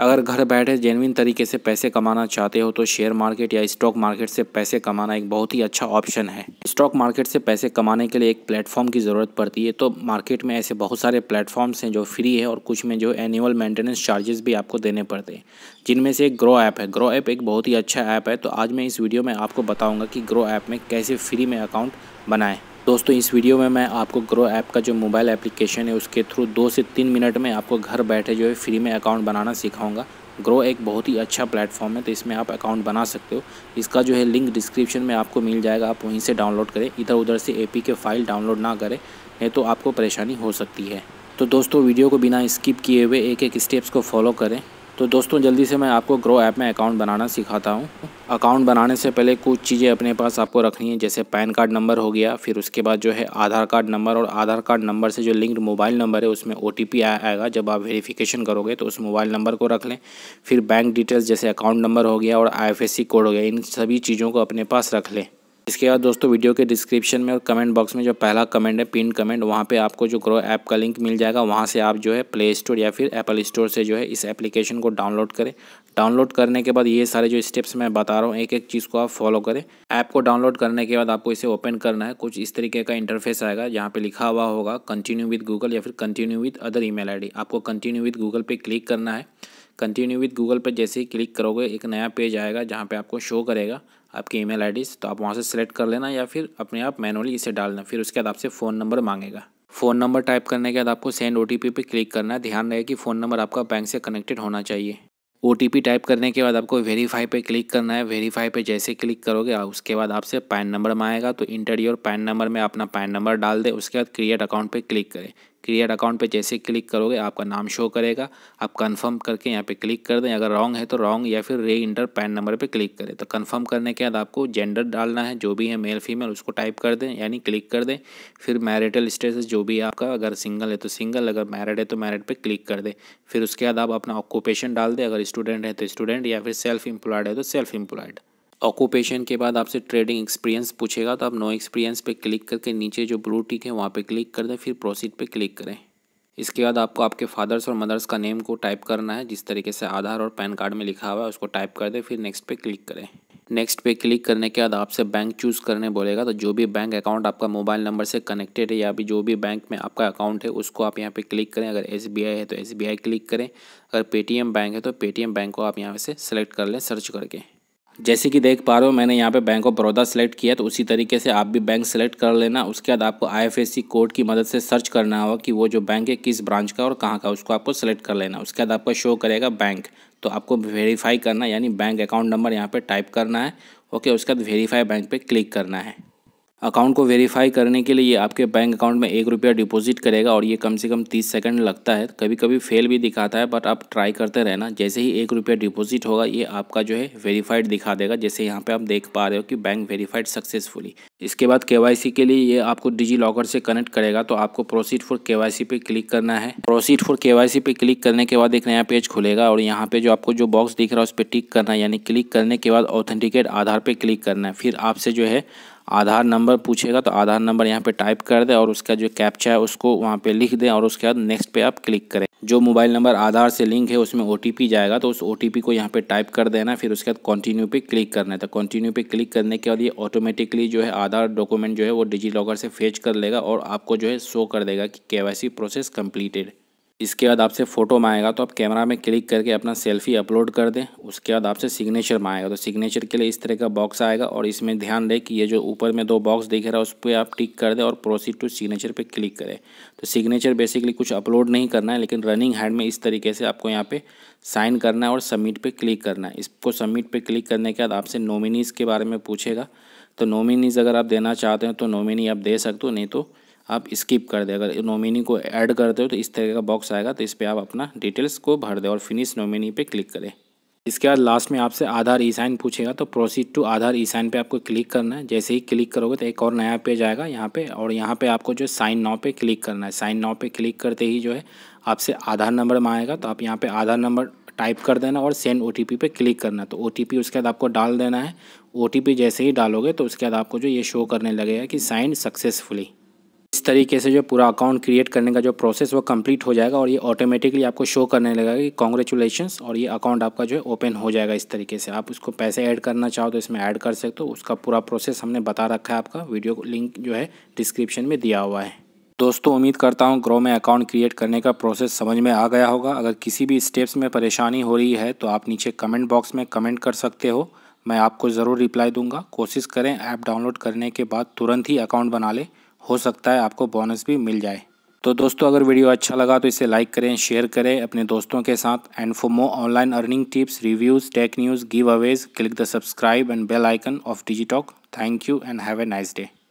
अगर घर बैठे जेनविन तरीके से पैसे कमाना चाहते हो तो शेयर मार्केट या स्टॉक मार्केट से पैसे कमाना एक बहुत ही अच्छा ऑप्शन है स्टॉक मार्केट से पैसे कमाने के लिए एक प्लेटफॉर्म की ज़रूरत पड़ती है तो मार्केट में ऐसे बहुत सारे प्लेटफॉर्म्स हैं जो फ्री है और कुछ में जो एनुअल मेंटेनेंस चार्जेस भी आपको देने पड़ते हैं जिनमें से एक ग्रो ऐप है ग्रो ऐप एक बहुत ही अच्छा ऐप है तो आज मैं इस वीडियो में आपको बताऊँगा कि ग्रो ऐप में कैसे फ्री में अकाउंट बनाएँ दोस्तों इस वीडियो में मैं आपको ग्रो ऐप का जो मोबाइल एप्लीकेशन है उसके थ्रू दो से तीन मिनट में आपको घर बैठे जो है फ्री में अकाउंट बनाना सिखाऊंगा ग्रो एक बहुत ही अच्छा प्लेटफॉर्म है तो इसमें आप अकाउंट बना सकते हो इसका जो है लिंक डिस्क्रिप्शन में आपको मिल जाएगा आप वहीं से डाउनलोड करें इधर उधर से ए के फाइल डाउनलोड ना करें नहीं तो आपको परेशानी हो सकती है तो दोस्तों वीडियो को बिना स्किप किए हुए एक एक स्टेप्स को फॉलो करें तो दोस्तों जल्दी से मैं आपको ग्रो ऐप में अकाउंट बनाना सिखाता हूँ अकाउंट बनाने से पहले कुछ चीज़ें अपने पास आपको रखनी है जैसे पैन कार्ड नंबर हो गया फिर उसके बाद जो है आधार कार्ड नंबर और आधार कार्ड नंबर से जो लिंक्ड मोबाइल नंबर है उसमें ओ आएगा जब आप वेरिफिकेशन करोगे तो उस मोबाइल नंबर को रख लें फिर बैंक डिटेल्स जैसे अकाउंट नंबर हो गया और आई कोड हो गया इन सभी चीज़ों को अपने पास रख लें इसके बाद दोस्तों वीडियो के डिस्क्रिप्शन में और कमेंट बॉक्स में जो पहला कमेंट है पिन कमेंट वहाँ पे आपको जो ग्रो ऐप का लिंक मिल जाएगा वहाँ से आप जो है प्ले स्टोर या फिर एप्पल स्टोर से जो है इस एप्लीकेशन को डाउनलोड करें डाउनलोड करने के बाद ये सारे जो स्टेप्स मैं बता रहा हूँ एक एक चीज़ को आप फॉलो करें ऐप को डाउनलोड करने के बाद आपको इसे ओपन करना है कुछ इस तरीके का इंटरफेस आएगा जहाँ पे लिखा हुआ होगा कंटिन्यू विद गूगल या फिर continue with other email ID आपको कंटिन्यू विद गूगल पे क्लिक करना है कंटिन्यू विद गूगल पे जैसे ही क्लिक करोगे एक नया पेज आएगा जहाँ पे आपको शो करेगा आपकी ईमेल आईडीज तो आप वहाँ से सेलेक्ट कर लेना या फिर अपने आप मैनुअली इसे डालना फिर उसके बाद आपसे फ़ोन नंबर मांगेगा फ़ोन नंबर टाइप करने के बाद आपको सेंड ओ टी पे क्लिक करना है ध्यान रहे कि फ़ोन नंबर आपका बैंक से कनेक्टेड होना चाहिए ओ टाइप करने के बाद आपको वेरीफाई पे क्लिक करना है वेरीफाई पे जैसे क्लिक करोगे उसके बाद आपसे पैन नंबर मांगेगा तो इंटर योर पैन नंबर में अपना पैन नंबर डाल दे उसके बाद क्रिएट अकाउंट पे क्लिक करें क्रिएट अकाउंट पे जैसे क्लिक करोगे आपका नाम शो करेगा आप कंफर्म करके यहाँ पे क्लिक कर दें अगर रॉन्ग है तो रॉन्ग या फिर रे इंटर पैन नंबर पे क्लिक करें तो कंफर्म करने के बाद आपको जेंडर डालना है जो भी है मेल फीमेल उसको टाइप कर दें यानी क्लिक कर दें फिर मैरिटल स्टेटस जो भी आपका अगर सिंगल है तो सिंगल अगर मैरिड है तो मैरिड पर क्लिक कर दें फिर उसके बाद आप अपना ऑक्यूपेशन डाल दें अगर स्टूडेंट है तो स्टूडेंट या फिर सेल्फ एम्प्लॉयड है तो सेल्फ एम्प्लॉयड ऑक्यूपेशन के बाद आपसे ट्रेडिंग एक्सपीरियंस पूछेगा तो आप नो एक्सपीरियंस पे क्लिक करके नीचे जो ब्लू टिक है वहाँ पे क्लिक कर दें फिर प्रोसीड पे क्लिक करें इसके बाद आपको आपके फादर्स और मदर्स का नेम को टाइप करना है जिस तरीके से आधार और पैन कार्ड में लिखा हुआ है उसको टाइप कर दें फिर नेक्स्ट पे क्लिक करें नेक्स्ट पे क्लिक करने के बाद आपसे बैंक चूज़ करने बोलेगा तो जो भी बैंक अकाउंट आपका मोबाइल नंबर से कनेक्टेड है या भी जो भी बैंक में आपका अकाउंट है उसको आप यहाँ पे क्लिक करें अगर एस है तो एस क्लिक करें अगर पेटीएम बैंक है तो पेटीएम बैंक को आप यहाँ से सेलेक्ट कर लें सर्च करके जैसे कि देख पा रहे हो मैंने यहाँ पे बैंक ऑफ बड़ौदा सेलेक्ट किया तो उसी तरीके से आप भी बैंक सेलेक्ट कर लेना उसके बाद आपको आईएफएससी कोड की मदद से सर्च करना होगा कि वो जो बैंक है किस ब्रांच का और कहाँ का उसको आपको सेलेक्ट कर लेना उसके बाद आपका शो करेगा बैंक तो आपको वेरीफाई करना यानी बैंक अकाउंट नंबर यहाँ पर टाइप करना है ओके उसके बाद वेरीफाई बैंक पर क्लिक करना है अकाउंट को वेरीफाई करने के लिए आपके बैंक अकाउंट में एक रुपया डिपॉजिट करेगा और ये कम से कम तीस सेकंड लगता है कभी कभी फेल भी दिखाता है बट आप ट्राई करते रहना जैसे ही एक रुपया डिपॉजिट होगा ये आपका जो है वेरीफाइड दिखा देगा जैसे यहाँ पे आप देख पा रहे हो कि बैंक वेरीफाइड सक्सेसफुली इसके बाद के के लिए ये आपको डिजी लॉकर से कनेक्ट करेगा तो आपको प्रोसीड फॉर के पे क्लिक करना है प्रोसीड फॉर के पे क्लिक करने के बाद एक नया पेज खुलेगा और यहाँ पे जो आपको जो बॉक्स दिख रहा है उस पर टिक करना है यानी क्लिक करने के बाद ऑथेंटिकेट आधार पर क्लिक करना है फिर आपसे जो है आधार नंबर पूछेगा तो आधार नंबर यहाँ पे टाइप कर दें और उसका जो कैप्चा है उसको वहाँ पे लिख दें और उसके बाद नेक्स्ट पे आप क्लिक करें जो मोबाइल नंबर आधार से लिंक है उसमें ओ जाएगा तो उस ओ को यहाँ पे टाइप कर देना फिर उसके बाद कंटिन्यू पे क्लिक करना है तो कंटिन्यू पे क्लिक करने के बाद ये ऑटोमेटिकली जो है आधार डॉक्यूमेंट जो है वो डिजी लॉकर से फेच कर लेगा और आपको जो है शो कर देगा कि के प्रोसेस कम्प्लीटेड इसके बाद आपसे फ़ोटो मांगेगा तो आप कैमरा में क्लिक करके अपना सेल्फी अपलोड कर दें उसके बाद आपसे सिग्नेचर मांगेगा तो सिग्नेचर के लिए इस तरह का बॉक्स आएगा और इसमें ध्यान दें कि ये जो ऊपर में दो बॉक्स दिख रहा है उस पर आप टिक कर दें और प्रोसीड टू सिग्नेचर पर क्लिक करें तो सिग्नेचर बेसिकली कुछ अपलोड नहीं करना है लेकिन रनिंग हैंड में इस तरीके से आपको यहाँ पर साइन करना है और सबमिट पर क्लिक करना है इसको सबमिट पर क्लिक करने के बाद आपसे नोमिनीज़ के बारे में पूछेगा तो नॉमिनीज़ अगर आप देना चाहते हैं तो नोमिनी आप दे सकते हो नहीं तो आप स्किप कर दें अगर नॉमिनी को ऐड करते हो तो इस तरह का बॉक्स आएगा तो इस पर आप अपना डिटेल्स को भर दें और फिनिश नॉमिनी पे क्लिक करें इसके बाद लास्ट में आपसे आधार ई साइन पूछेगा तो proceed to Aadhaar e sign पे आपको क्लिक करना है जैसे ही क्लिक करोगे तो एक और नया पेज आएगा यहाँ पे और यहाँ पे आपको जो साइन नाव पे क्लिक करना है साइन नाव पे क्लिक करते ही जो है आपसे आधार नंबर मांगेगा तो आप यहाँ पे आधार नंबर टाइप कर देना और सेंड ओ टी पे क्लिक करना तो ओ उसके बाद आपको डाल देना है ओ जैसे ही डालोगे तो उसके बाद आपको जो ये शो करने लगेगा कि साइन सक्सेसफुली इस तरीके से जो पूरा अकाउंट क्रिएट करने का जो प्रोसेस वो कंप्लीट हो जाएगा और ये ऑटोमेटिकली आपको शो करने लगेगा कि कॉन्ग्रेचुलेशन और ये अकाउंट आपका जो है ओपन हो जाएगा इस तरीके से आप उसको पैसे ऐड करना चाहो तो इसमें ऐड कर सकते हो उसका पूरा प्रोसेस हमने बता रखा है आपका वीडियो लिंक जो है डिस्क्रिप्शन में दिया हुआ है दोस्तों उम्मीद करता हूँ ग्रो में अकाउंट क्रिएट करने का प्रोसेस समझ में आ गया होगा अगर किसी भी स्टेप्स में परेशानी हो रही है तो आप नीचे कमेंट बॉक्स में कमेंट कर सकते हो मैं आपको ज़रूर रिप्लाई दूंगा कोशिश करें ऐप डाउनलोड करने के बाद तुरंत ही अकाउंट बना लें हो सकता है आपको बोनस भी मिल जाए तो दोस्तों अगर वीडियो अच्छा लगा तो इसे लाइक करें शेयर करें अपने दोस्तों के साथ and for more online earning tips reviews tech news giveaways click the subscribe and bell icon of Digitalk thank you and have a nice day